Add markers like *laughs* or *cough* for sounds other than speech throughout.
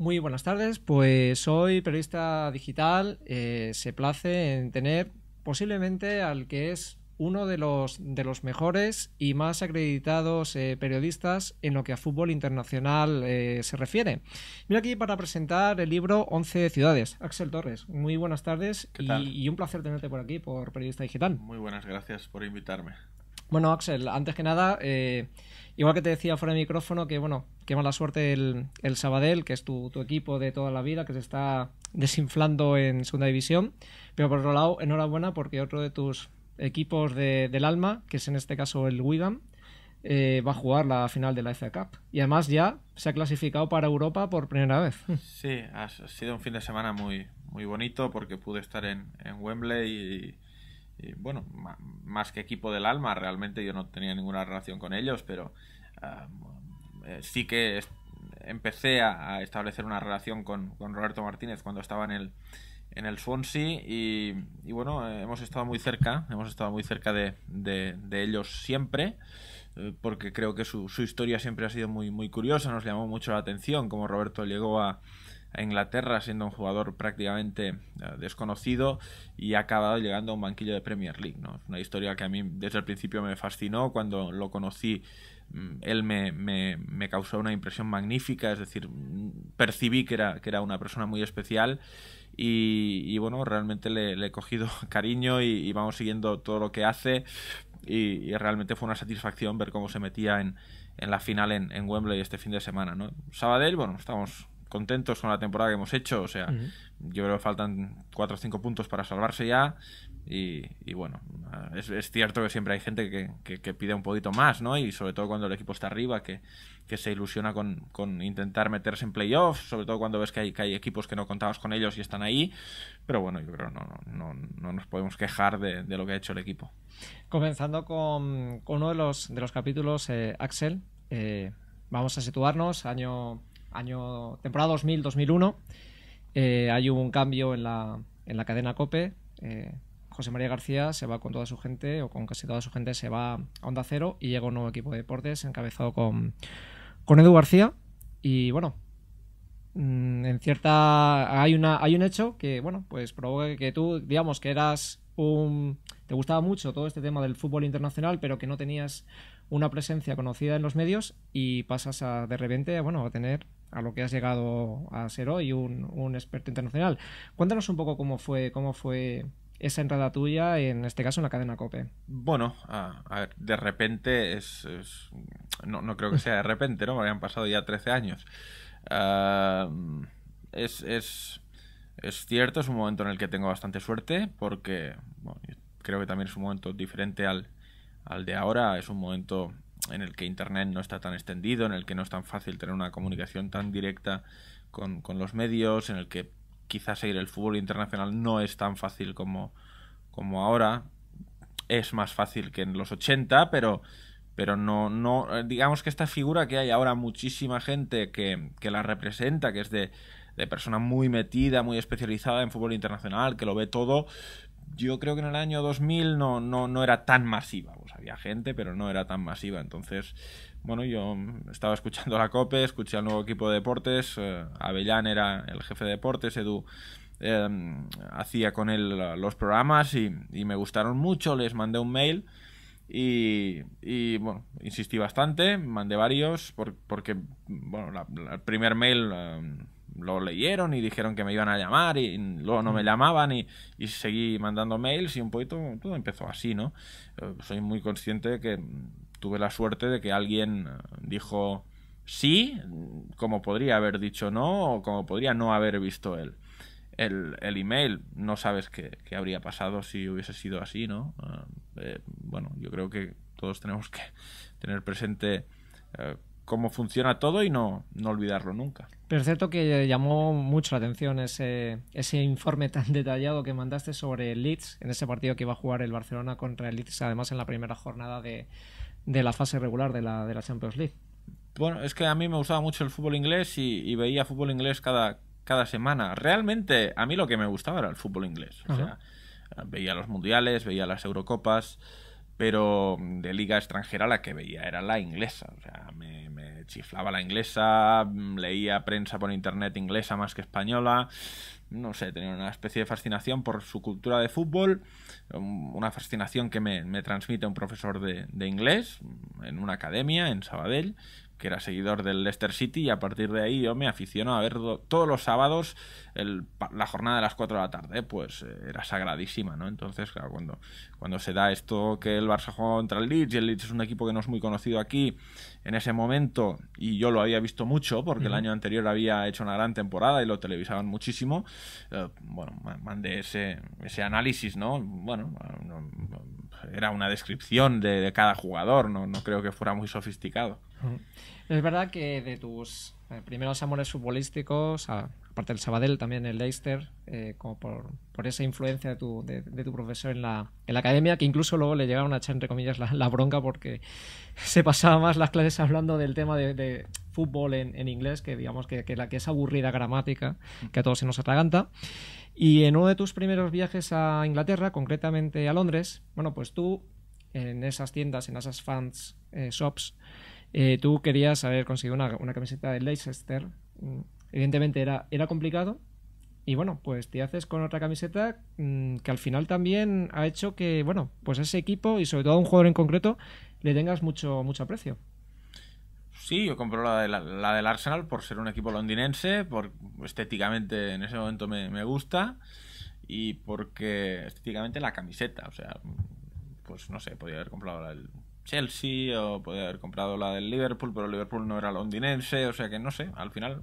Muy buenas tardes, pues soy periodista digital. Eh, se place en tener posiblemente al que es uno de los, de los mejores y más acreditados eh, periodistas en lo que a fútbol internacional eh, se refiere. Mira aquí para presentar el libro 11 ciudades. Axel Torres, muy buenas tardes y, un placer tenerte por aquí, por periodista digital. Muy buenas, gracias por invitarme. Bueno, Axel, antes que nada, Igual que te decía fuera de micrófono, que bueno, qué mala suerte el, el Sabadell, que es tu, equipo de toda la vida, que se está desinflando en segunda división. Pero por otro lado, enhorabuena porque otro de tus equipos del alma, que es en este caso el Wigan, eh, va a jugar la final de la FA Cup. Y además ya se ha clasificado para Europa por primera vez. Sí, ha sido un fin de semana muy, muy bonito porque pude estar en, en Wembley y bueno, más que equipo del alma, realmente yo no tenía ninguna relación con ellos, pero ah, eh, sí que empecé a, establecer una relación con, Roberto Martínez cuando estaba en el, en el Swansea y, bueno, hemos estado muy cerca, hemos estado muy cerca de, de, ellos siempre eh, porque creo que su, su, historia siempre ha sido muy, muy curiosa, nos llamó mucho la atención cómo Roberto llegó a, a Inglaterra siendo un jugador prácticamente eh, desconocido y ha acabado llegando a un banquillo de Premier League. ¿no? Es una historia que a mí desde el principio me fascinó. Cuando lo conocí, mm, él me, me, me causó una impresión magnífica, es decir, mm, percibí que era, que era una persona muy especial. Y, bueno, realmente le, he cogido *laughs* cariño y, vamos siguiendo todo lo que hace. Y, realmente fue una satisfacción ver cómo se metía en, en la final en, en, Wembley este fin de semana. ¿no? Sabadell, bueno, estamos contentos con la temporada que hemos hecho. O sea, yo creo que faltan 4 o 5 puntos para salvarse ya. Y, bueno, es, cierto que siempre hay gente que, pide un poquito más, ¿no? Y sobre todo cuando el equipo está arriba, que, se ilusiona con, intentar meterse en playoffs, sobre todo cuando ves que hay, equipos que no contabas con ellos y están ahí. Pero bueno, yo creo que no, nos podemos quejar de, lo que ha hecho el equipo. Comenzando con, uno de los, de los capítulos, eh, Axel, eh, vamos a situarnos, año año temporada 2000-2001, eh, hay un cambio en la, cadena COPE. Eh, José María García se va con toda su gente, o con casi toda su gente, se va a Onda Cero y llega un nuevo equipo de deportes encabezado con, Edu García. Y bueno, mm, en cierta. Hay, una, hay un hecho que, bueno, pues provoca que tú, digamos, que eras un. Te gustaba mucho todo este tema del fútbol internacional, pero que no tenías una presencia conocida en los medios y pasas de repente bueno, a tener a lo que has llegado a ser hoy, un, experto internacional. Cuéntanos un poco cómo fue, cómo fue esa entrada tuya, en este caso en la cadena Cope. Bueno, de repente es... no, no, creo que sea de repente, ¿no? habían pasado ya 13 años. es, es, cierto, es un momento en el que tengo bastante suerte porque creo que también es un momento diferente al, al de ahora. Es un momento en el que Internet no está tan extendido, en el que no es tan fácil tener una comunicación tan directa con, los medios, en el que quizás seguir el fútbol internacional no es tan fácil como, como ahora. Es más fácil que en los 80, pero, pero no, no, digamos que esta figura que hay ahora muchísima gente que, la representa, que es de, de persona muy metida, muy especializada en fútbol internacional, que lo ve todo, yo creo que en el año 2000 no, no, era tan masiva. Pues había gente, pero no era tan masiva. Entonces, bueno, yo estaba escuchando la COPE, escuché al nuevo equipo de deportes. Eh, Avellán era el jefe de deportes, Edu em, hacía con él los programas y, me gustaron mucho. Les mandé un mail. Y, bueno, insistí bastante, mandé varios, porque bueno, el primer mail em, lo leyeron y dijeron que me iban a llamar y luego no me mm. llamaban y, seguí mandando mails y un poquito todo empezó así, ¿no? Eh, soy muy consciente de que tuve la suerte de que alguien eh, dijo sí, como podría haber dicho no o como podría no haber visto El, email, no sabes qué, habría pasado si hubiese sido así, ¿no? Ah, eh, bueno, yo creo que todos tenemos que tener presente cómo funciona todo y no, no olvidarlo nunca. Pero es cierto que llamó mucho la atención ese, ese informe tan *laughs* detallado que mandaste sobre el Leeds en ese partido que iba a jugar el Barcelona contra el Leeds, además en la primera jornada de, la fase regular de la, de la Champions League. Bueno, es que a mí me gustaba mucho el fútbol inglés y, veía fútbol inglés cada, cada semana. Realmente a mí lo que me gustaba era el fútbol inglés. O sea, veía los mundiales, veía las Eurocopas, pero de liga extranjera la que veía era la inglesa. O sea, me, chiflaba la inglesa, mm, leía prensa por internet inglesa más que española, no sé, tenía una especie de fascinación por su cultura de fútbol, um, una fascinación que me, me transmite un profesor de, de, inglés mm, en una academia en Sabadell, que era seguidor del Leicester City, y a partir de ahí yo me aficiono a ver todos los sábados la jornada de las 4 de la tarde, pues eh, era sagradísima, ¿no? Entonces, claro, cuando, cuando se da esto que el Barça juega contra el Leeds, y el Leeds es un equipo que no es muy conocido aquí en ese momento, y yo lo había visto mucho, porque el año anterior había hecho una gran temporada y lo televisaban muchísimo, eh, bueno, mandé ese, ese análisis, ¿no? Bueno, era una descripción de, cada jugador, no, no, creo que fuera muy sofisticado. Mm. Es verdad que de tus eh, primeros amores futbolísticos, aparte del Sabadell, también el Leicester, eh, como por, por, esa influencia de tu, de, tu profesor en la, en la, academia, que incluso luego le llegaron a echar, entre comillas, la, bronca porque *laughs* se pasaba más las clases hablando del tema de, fútbol en, inglés que, digamos, que, que, la, que es aburrida gramática mm. que a todos se nos atraganta. Y en uno de tus primeros viajes a Inglaterra, concretamente a Londres, bueno, pues tú en esas tiendas, en esas fans eh, shops, eh, tú querías haber conseguido una, camiseta de Leicester. Mm, evidentemente era, era complicado. Y bueno, pues te haces con otra camiseta mm, que al final también ha hecho que, bueno, pues ese equipo y sobre todo un jugador en concreto le tengas mucho, mucho aprecio. Sí, yo compro la, de la, del Arsenal por ser un equipo londinense, por estéticamente en ese momento me, gusta y porque estéticamente la camiseta, o sea, pues no sé, podía haber comprado la del Chelsea o podía haber comprado la del Liverpool, pero el Liverpool no era londinense, o sea que no sé, al final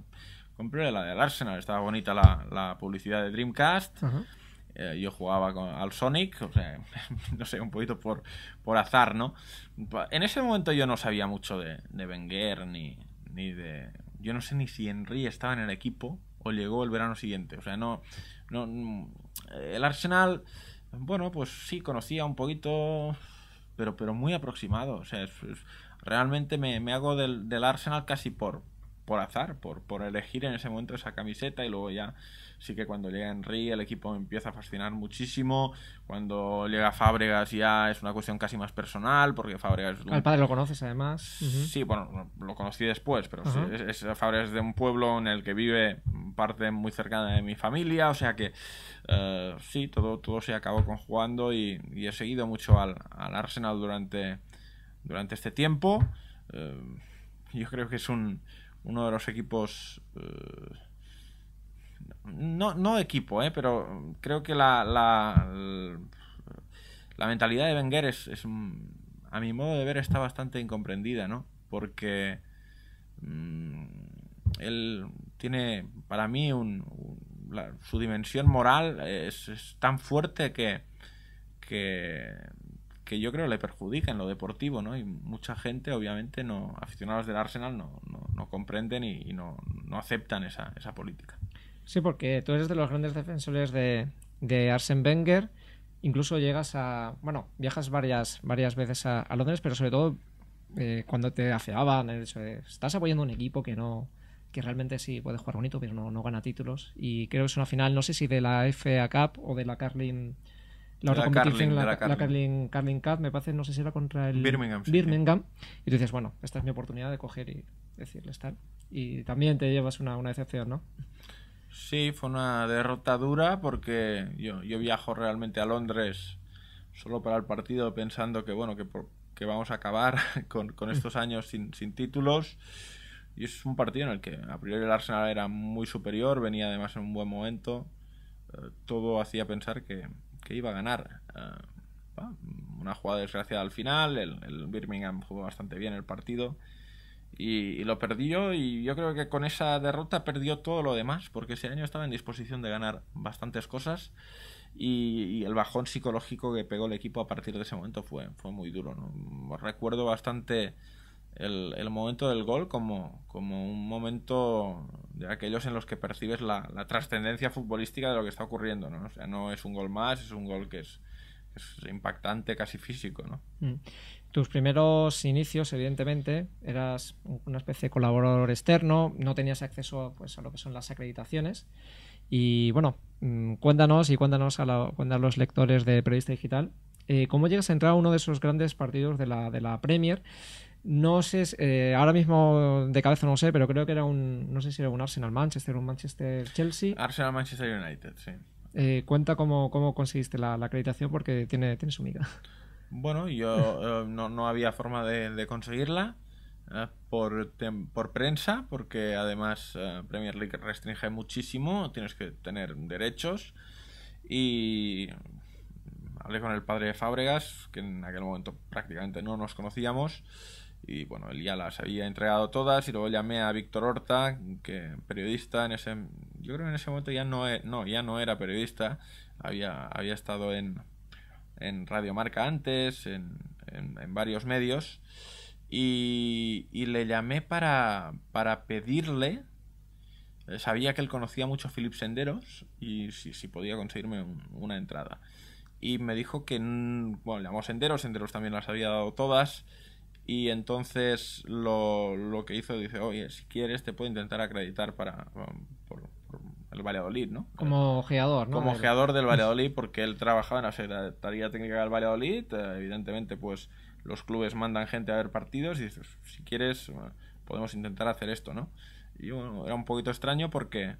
compré la del Arsenal, estaba bonita la, la publicidad de Dreamcast. Eh, yo jugaba con, al Sonic, o sea, *laughs* no sé, un poquito por, por azar, ¿no? En ese momento yo no sabía mucho de, de Wenger ni, ni de... Yo no sé ni si Henry estaba en el equipo o llegó el verano siguiente, o sea, no... no mm, el Arsenal, bueno, pues sí, conocía un poquito, pero, pero muy aproximado, o sea, realmente me, me hago del, del Arsenal casi por, por azar, por, por elegir en ese momento esa camiseta y luego ya sí que cuando llega Henry el equipo empieza a fascinar muchísimo. Cuando llega Fábregas ya es una cuestión casi más personal, porque Fábregas... Al padre lo conoces además. Sí, bueno, lo conocí después, pero Fábregas es, de un pueblo en el que vive parte muy cercana de mi familia, o sea que eh, sí, todo, todo se acabó conjugando y, y he seguido mucho al, Arsenal durante, durante este tiempo. Eh, yo creo que es un, uno de los equipos eh, no, equipo, eh, pero creo que la, la, mentalidad de Wenger es, a mi modo de ver, está bastante incomprendida, ¿no? Porque mm, él tiene, para mí, un, su dimensión moral es, tan fuerte que, que, yo creo le perjudica en lo deportivo, ¿no? Y mucha gente, obviamente, no aficionados del Arsenal no, no, comprenden y, no, no, aceptan esa, esa política. Sí, porque tú eres de los grandes defensores de, de Arsen Wenger. Incluso llegas a. Bueno, viajas varias, varias veces a, Londres, pero sobre todo eh, cuando te afeaban, Estás apoyando un equipo que no. Que realmente sí puede jugar bonito, pero no, no gana títulos. Y creo que es una final, no sé si de la FA Cup o de la Carling. La otra competición, la, Carling. Cup, me parece, no sé si era contra el Birmingham. Y tú dices, bueno, esta es mi oportunidad de coger y decirles tal. Y también te llevas una, una decepción, ¿no? Sí, fue una derrota dura porque yo, viajo realmente a Londres solo para el partido pensando que bueno que, que vamos a acabar *laughs* con, estos mm. años sin, títulos y es un partido en el que a priori el Arsenal era muy superior, venía además en un buen momento, eh, todo hacía pensar que, iba a ganar. Eh, una jugada desgraciada al final, el, el Birmingham jugó bastante bien el partido y, lo perdió y yo creo que con esa derrota perdió todo lo demás porque ese año estaba en disposición de ganar bastantes cosas y, el bajón psicológico que pegó el equipo a partir de ese momento fue, fue muy duro. ¿no? Recuerdo bastante el, el, momento del gol como, como un momento de aquellos en los que percibes la, la trascendencia futbolística de lo que está ocurriendo. ¿no? sea, no es un gol más, es un gol que es es impactante casi físico, ¿no? Mm. Tus primeros inicios, evidentemente, eras una especie de colaborador externo, no tenías acceso pues, a lo que son las acreditaciones. Y bueno, mm, cuéntanos y cuéntanos a, los lectores de Periodista Digital eh, cómo llegas a entrar a uno de esos grandes partidos de la, Premier. No sé, eh, ahora mismo de cabeza no sé, pero creo que era un, no sé si era un Arsenal Manchester, un Manchester Chelsea. Arsenal Manchester United, sí. Eh, cuenta cómo, cómo conseguiste la, acreditación porque tiene, tiene su miga. Bueno, yo eh, no, había forma de, conseguirla eh, por, por prensa, porque además Premier League restringe muchísimo, tienes que tener derechos. Y hablé con el padre de Fábregas, que en aquel momento prácticamente no nos conocíamos, y bueno, él ya las había entregado todas y luego llamé a Víctor Horta, que periodista en ese yo creo que en ese momento ya no e, no, ya no era periodista, había había estado en en Radio Marca antes, en, en, varios medios y, y, le llamé para para pedirle eh, sabía que él conocía mucho a Philip Senderos y si, podía conseguirme una entrada. Y me dijo que, bueno, llamó Senderos, Senderos también las había dado todas y entonces lo, que hizo, dice, oye, si quieres te puedo intentar acreditar para, por, el Valladolid, ¿no? Como geador, ¿no? Como geador del *laughs* Valladolid, porque él trabajaba en la Secretaría Técnica del Valladolid, eh, evidentemente pues los clubes mandan gente a ver partidos y dices, si quieres eh, podemos intentar hacer esto, ¿no? Y bueno, era un poquito extraño porque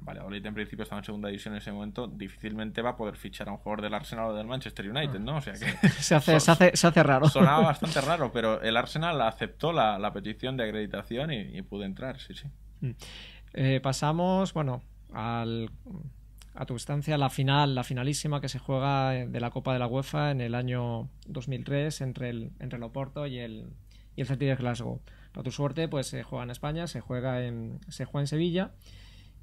vale el en principio estaba en segunda división en ese momento, difícilmente va a poder fichar a un jugador del Arsenal o del Manchester United, ¿no? O sea que *laughs* se, hace, se, hace, raro. Sonaba *laughs* bastante raro, pero el Arsenal aceptó la, petición de acreditación y, pudo pude entrar, sí, sí. Mm. Eh, pasamos, bueno, a tu estancia, la final, la finalísima que se juega de la Copa de la UEFA en el año 2003 entre el, entre el Oporto y el, y el Celtic de Glasgow. Para tu suerte, pues se juega en España, se juega en, se juega en Sevilla.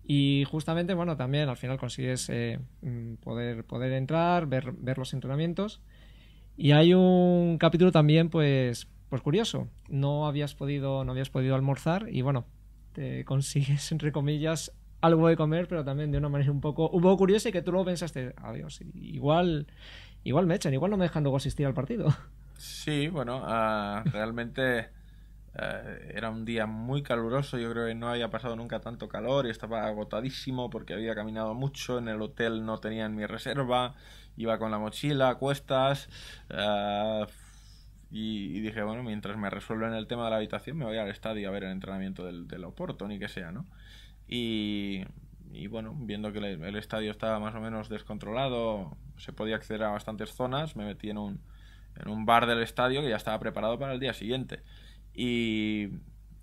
Y justamente, bueno, también al final consigues eh, mm, poder, poder entrar, ver, ver los entrenamientos. Y hay un capítulo también, pues, pues curioso. No habías podido, no habías podido almorzar y bueno, te *laughs* consigues, entre comillas, algo de comer, pero también de una manera un poco, un poco curiosa y que tú lo pensaste, adiós, igual, igual me echan, igual no me dejan luego asistir al partido. Sí, bueno, ah, realmente eh, era un día muy caluroso, yo creo que no había pasado nunca tanto calor y estaba agotadísimo porque había caminado mucho, en el hotel no tenía mi reserva, iba con la mochila, cuestas eh, y, dije, bueno, mientras me resuelven el tema de la habitación me voy al estadio a ver el entrenamiento del, del Oporto, ni que sea, ¿no? Y, bueno, viendo que el, estadio estaba más o menos descontrolado, se podía acceder a bastantes zonas, me metí en un, en un bar del estadio que ya estaba preparado para el día siguiente. Y,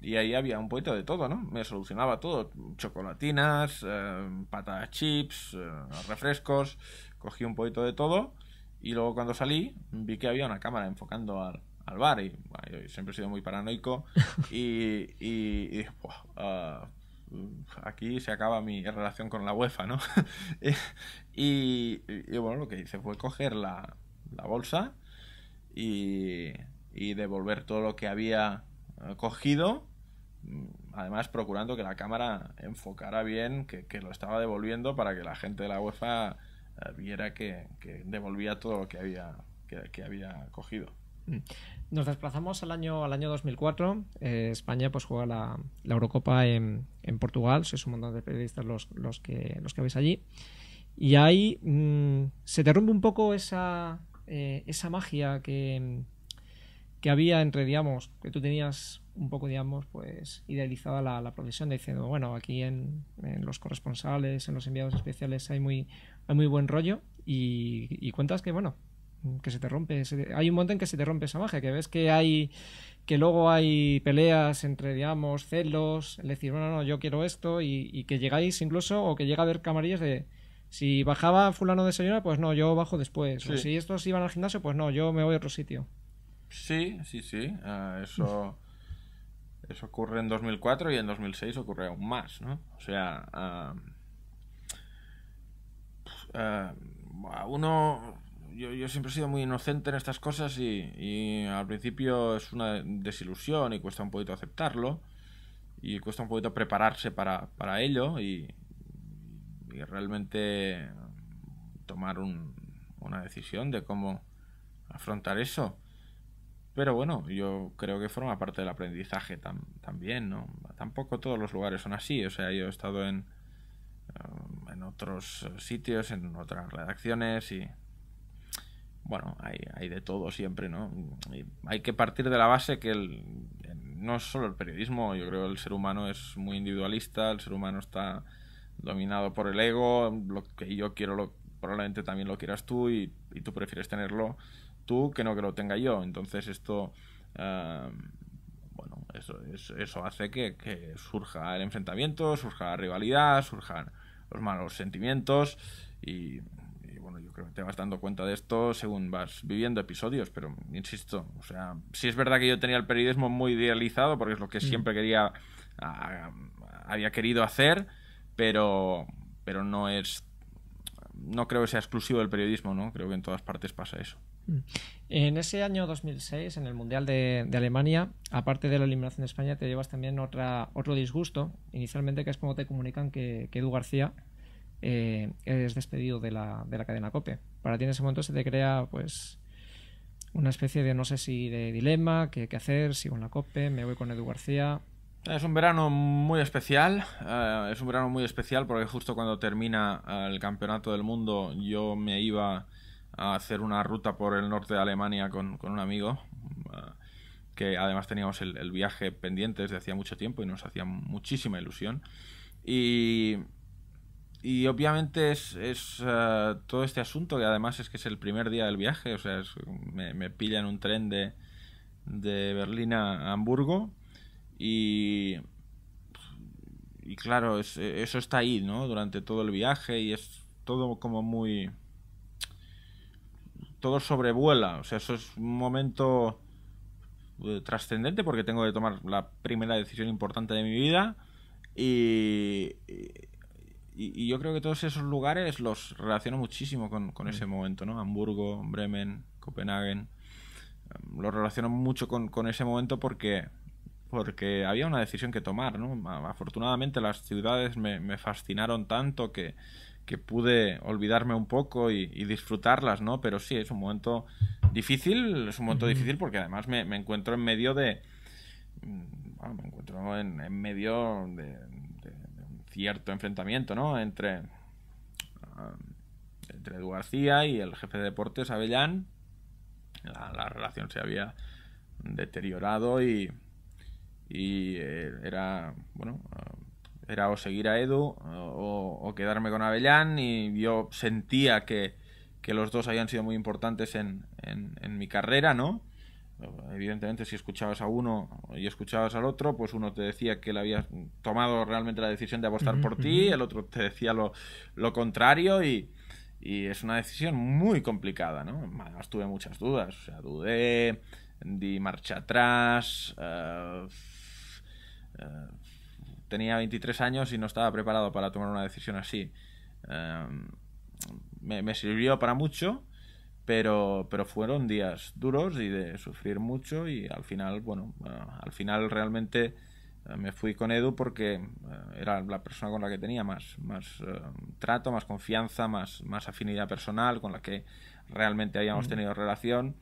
ahí había un poquito de todo, ¿no? Me solucionaba todo. Chocolatinas, eh, patatas chips, eh, refrescos. Cogí un poquito de todo. Y luego cuando salí vi que había una cámara enfocando al, bar. Y yo siempre he sido muy paranoico. *laughs* Y, ah, aquí se acaba mi relación con la UEFA, ¿no? *laughs* y, y, bueno, lo que hice fue coger la, la bolsa y y devolver todo lo que había eh, cogido. Mm, además, procurando que la cámara enfocara bien, que, lo estaba devolviendo para que la gente de la UEFA eh, viera que, devolvía todo lo que había, había cogido. Mm. Nos desplazamos al año, al año 2004. Eh, España pues juega la, Eurocopa en, en, Portugal. Sois un montón de periodistas los, que, los que veis allí. Y ahí mm, se derrumbe un poco esa, esa magia que, que había entre, digamos, que tú tenías un poco, digamos, pues idealizada la, profesión, diciendo, bueno, aquí en, los corresponsales, en los enviados especiales hay muy, hay muy buen rollo y, cuentas que, bueno, que se te rompe, hay un montón en que se te rompe esa magia, que ves que hay, que luego hay peleas entre, digamos, celos, el decir, bueno, no, yo quiero esto y, que llegáis incluso, o que llega a haber camarillas de, si bajaba fulano de señora, pues no, yo bajo después, o si estos iban al gimnasio, pues no, yo me voy a otro sitio. Sí, sí, sí. Eh, eso, *laughs* eso ocurre en 2004 y en 2006 ocurre aún más, ¿no? O sea, eh, A uno... Yo, yo, siempre he sido muy inocente en estas cosas y, y, al principio es una desilusión y cuesta un poquito aceptarlo y cuesta un poquito prepararse para, ello y, y realmente tomar un, una decisión de cómo afrontar eso. Pero bueno, yo creo que forma parte del aprendizaje también, ¿no? Tampoco todos los lugares son así, o sea, yo he estado en, um, en otros sitios, en otras redacciones y... Bueno, hay, hay de todo siempre, ¿no? hay que partir de la base que el, no es solo el periodismo, yo creo que el ser humano es muy individualista, el ser humano está dominado por el ego, lo que yo quiero lo, probablemente también lo quieras tú y, y tú prefieres tenerlo tú que no que lo tenga yo. Entonces esto, eh, bueno, eso, eso, hace que, surja el enfrentamiento, surja la rivalidad, surjan los malos sentimientos y, bueno, yo creo que te vas dando cuenta de esto según vas viviendo episodios, pero insisto, o sea, si es verdad que yo tenía el periodismo muy idealizado porque es lo que mm. siempre quería, había querido hacer, pero, pero no es... No creo que sea exclusivo del periodismo, ¿no? Creo que en todas partes pasa eso. Mm. En ese año 2006, en el Mundial de, Alemania, aparte de la eliminación de España, te llevas también otra, otro disgusto, inicialmente, que es como te comunican que, Edu García eh, es despedido de la, de la, cadena COPE. Para ti en ese momento se te crea pues una especie de, no sé si de dilema, qué, qué hacer, sigo en la COPE, me voy con Edu García, es un verano muy especial, eh, es un verano muy especial porque justo cuando termina el Campeonato del Mundo yo me iba a hacer una ruta por el norte de Alemania con, un amigo, ah, que además teníamos el, viaje pendiente desde hacía mucho tiempo y nos hacía muchísima ilusión. Y, obviamente es, ah, todo este asunto, que además es que es el primer día del viaje, o sea, me, me pilla en un tren de, de Berlín a Hamburgo y... Y claro, eso está ahí, ¿no? Durante todo el viaje y es todo como muy todo sobrevuela. O sea, eso es un momento eh, trascendente porque tengo que tomar la primera decisión importante de mi vida. Y, yo creo que todos esos lugares los relaciono muchísimo con, ese momento, ¿no? Hamburgo, Bremen, Copenhague. Em, los relaciono mucho con, ese momento porque, porque había una decisión que tomar, ¿no? Afortunadamente las ciudades me fascinaron tanto que, que pude olvidarme un poco y, disfrutarlas, ¿no? Pero sí, es un momento difícil, es un momento difícil porque además me, encuentro en medio de... Mm, bueno, me encuentro en, en medio de, un cierto enfrentamiento, ¿no? Entre, ah, entre Edu García y el jefe de deportes, Avellán. La, relación se había deteriorado y, y eh, era, bueno... Ah, era o seguir a Edu o, quedarme con Avellán y yo sentía que, los dos habían sido muy importantes en, mi carrera, ¿no? Evidentemente, si escuchabas a uno y escuchabas al otro, pues uno te decía que le había tomado realmente la decisión de apostar por ti, el otro te decía lo, contrario y, es una decisión muy complicada, ¿no? Además, tuve muchas dudas, o sea, dudé, di marcha atrás, eh, eh, tenía 23 años y no estaba preparado para tomar una decisión así. Em, me, sirvió para mucho, pero, pero fueron días duros y de sufrir mucho y al final, bueno, eh, al final realmente eh, me fui con Edu porque eh, era la persona con la que tenía más, más trato, más confianza, más, más afinidad personal, con la que realmente habíamos tenido relación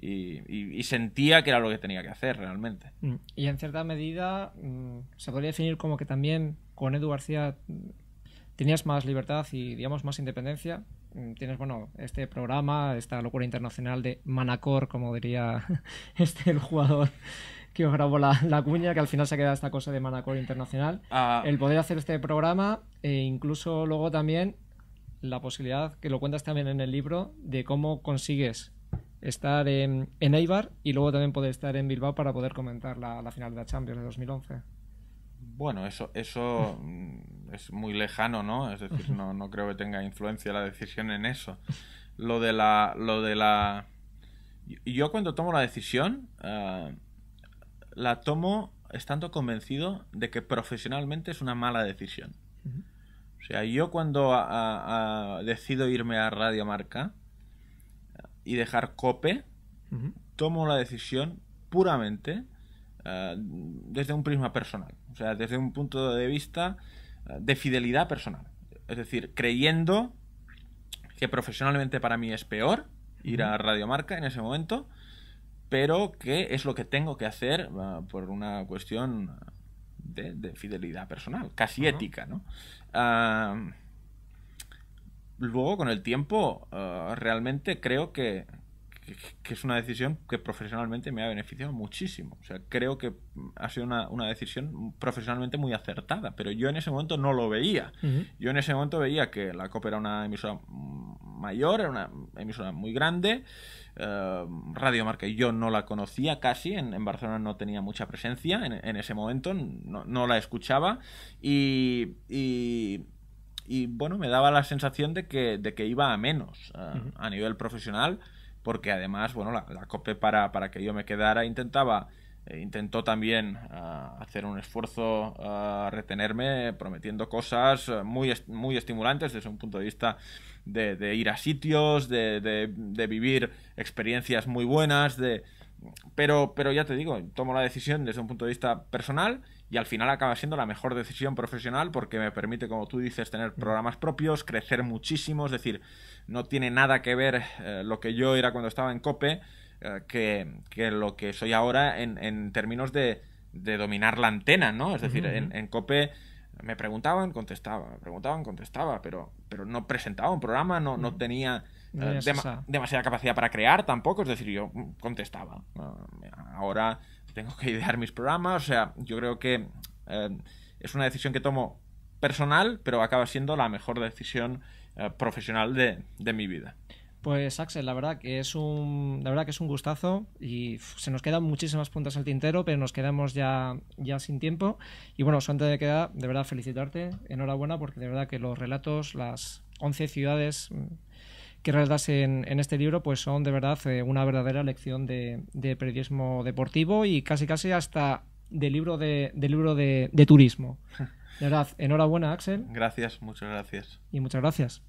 y, sentía que era lo que tenía que hacer realmente. Mm. Y en cierta medida mm, se podría definir como que también con Edu García mm, tenías más libertad y digamos más independencia. Tienes, bueno, este programa, esta locura internacional de Manacor, como diría *laughs* este el jugador que os grabó la, la, cuña, que al final se queda esta cosa de Manacor Internacional. Ah. El poder hacer este programa e incluso luego también la posibilidad, que lo cuentas también en el libro, de cómo consigues estar en, en Eibar y luego también poder estar en Bilbao para poder comentar la, final de la Champions de 2011. Bueno, eso, eso mm, es muy lejano, ¿no? Es decir, no, creo que tenga influencia la decisión en eso. Lo de la. Lo de la... Yo cuando tomo la decisión, eh, la tomo estando convencido de que profesionalmente es una mala decisión. O sea, yo cuando decido irme a Radio Marca, y dejar COPE, tomo la decisión puramente eh, desde un prisma personal, o sea, desde un punto de vista eh, de fidelidad personal. Es decir, creyendo que profesionalmente para mí es peor ir a Radiomarca en ese momento, pero que es lo que tengo que hacer eh, por una cuestión de, fidelidad personal, casi ética, ¿no? Ah, luego con el tiempo ah, realmente creo que, es una decisión que profesionalmente me ha beneficiado muchísimo. O sea, creo que ha sido una, decisión profesionalmente muy acertada, pero yo en ese momento no lo veía. Yo en ese momento veía que la COP era una emisora mayor, era una emisora muy grande. Eh, Radio Marca yo no la conocía casi, en, Barcelona no tenía mucha presencia en, ese momento, no, la escuchaba y y bueno, me daba la sensación de que, de que iba a menos a nivel profesional, porque además, bueno, la, COPE para, que yo me quedara intentaba, eh, intentó también hacer un esfuerzo retenerme, prometiendo cosas eh, muy, muy estimulantes desde un punto de vista de, ir a sitios, de, de vivir experiencias muy buenas, de... Pero, pero ya te digo, tomo la decisión desde un punto de vista personal y al final acaba siendo la mejor decisión profesional porque me permite, como tú dices, tener mm. programas propios, crecer muchísimo, es decir, no tiene nada que ver eh, lo que yo era cuando estaba en COPE eh, que, lo que soy ahora en, en términos de, dominar la antena, ¿no? Es decir, en, COPE me preguntaban, contestaba, me preguntaban, contestaba, pero, pero no presentaba un programa, no, no mm. tenía eh, demasiada capacidad para crear tampoco, es decir, yo mm, contestaba. Ah, ahora tengo que idear mis programas, o sea, yo creo que eh, es una decisión que tomo personal, pero acaba siendo la mejor decisión eh, profesional de, mi vida. Pues Axel, la verdad que es un, la verdad que es un gustazo y se nos quedan muchísimas puntas al tintero, pero nos quedamos ya, ya sin tiempo. Y bueno, antes de quedar, de verdad felicitarte, enhorabuena porque de verdad que los relatos, las 11 ciudades que realizas en, este libro pues son de verdad eh, una verdadera lección de, periodismo deportivo y casi casi hasta del libro de, libro de, de turismo. *laughs* De verdad, enhorabuena Axel. Gracias, muchas gracias. Y muchas gracias.